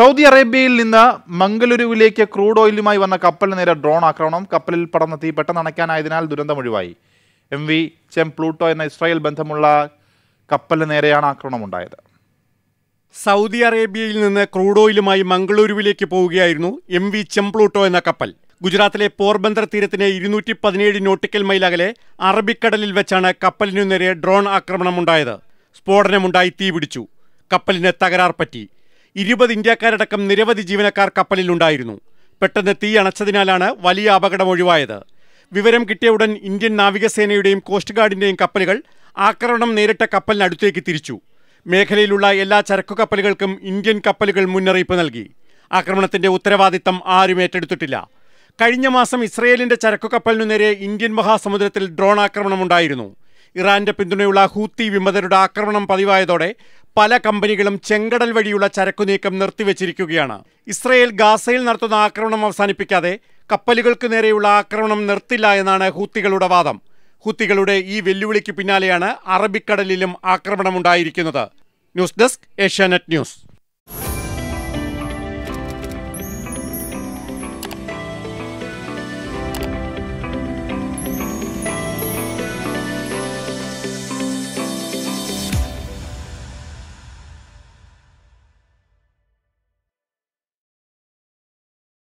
Saudi അറേബ്യയിൽ നിന്ന് മംഗലുരുവിലേക്ക് crude ഓയിലുമായി വന്ന കപ്പലിന് നേരെ ഡ്രോൺ ആക്രമണം കപ്പലിൽ പടർന്ന തീ പെട്ടെന്ന് അണയ്ക്കാനായതിനാൽ ഒഴിവായി എം വി ചെം പ്ലൂട്ടോ എന്ന ഇസ്രായേൽ ബന്ധമുള്ള കപ്പലിന് നേരെയാണ് ഉണ്ടായത് സൗദി അറേബ്യയിൽ നിന്ന് ക്രൂഡ് ഓയിലുമായി മംഗളൂരുവിലേക്ക് പോവുകയായിരുന്നു എം വി ചെംപ്ലൂട്ടോ എന്ന കപ്പൽ ഗുജറാത്തിലെ പോർബന്ദർ തീരത്തിന് ഇരുന്നൂറ്റി പതിനേഴ് നോട്ടിക്കൽ മൈൽ അകലെ അറബിക്കടലിൽ വെച്ചാണ് കപ്പലിനു നേരെ ഡ്രോൺ ഉണ്ടായത് സ്ഫോടനമുണ്ടായി തീപിടിച്ചു കപ്പലിന് തകരാർ പറ്റി ഇരുപത് ഇന്ത്യക്കാരടക്കം നിരവധി ജീവനക്കാർ കപ്പലിലുണ്ടായിരുന്നു പെട്ടെന്ന് തീ അണച്ചതിനാലാണ് വലിയ അപകടം ഒഴിവായത് വിവരം കിട്ടിയ ഉടൻ ഇന്ത്യൻ നാവികസേനയുടെയും കോസ്റ്റ് ഗാർഡിന്റെയും കപ്പലുകൾ ആക്രമണം നേരിട്ട കപ്പലിനടുത്തേക്ക് തിരിച്ചു മേഖലയിലുള്ള എല്ലാ ചരക്കു കപ്പലുകൾക്കും ഇന്ത്യൻ കപ്പലുകൾ മുന്നറിയിപ്പ് നൽകി ആക്രമണത്തിന്റെ ഉത്തരവാദിത്തം ആരും ഏറ്റെടുത്തിട്ടില്ല കഴിഞ്ഞ മാസം ഇസ്രയേലിന്റെ ചരക്കു കപ്പലിനു നേരെ ഇന്ത്യൻ മഹാസമുദ്രത്തിൽ ഡ്രോൺ ആക്രമണമുണ്ടായിരുന്നു ഇറാന്റെ പിന്തുണയുള്ള ഹൂത്തി വിമതരുടെ ആക്രമണം പതിവായതോടെ പല കമ്പനികളും ചെങ്കടൽ വഴിയുള്ള ചരക്കുനീക്കം നിർത്തിവച്ചിരിക്കുകയാണ് ഇസ്രയേൽ ഗാസയിൽ നടത്തുന്ന ആക്രമണം അവസാനിപ്പിക്കാതെ കപ്പലുകൾക്ക് നേരെയുള്ള ആക്രമണം നിർത്തില്ല എന്നാണ് ഹൂത്തികളുടെ വാദം ഹൂത്തികളുടെ ഈ വെല്ലുവിളിക്ക് പിന്നാലെയാണ് അറബിക്കടലിലും ആക്രമണമുണ്ടായിരിക്കുന്നത് ന്യൂസ് ഡെസ്ക് ഏഷ്യാനെറ്റ് ന്യൂസ്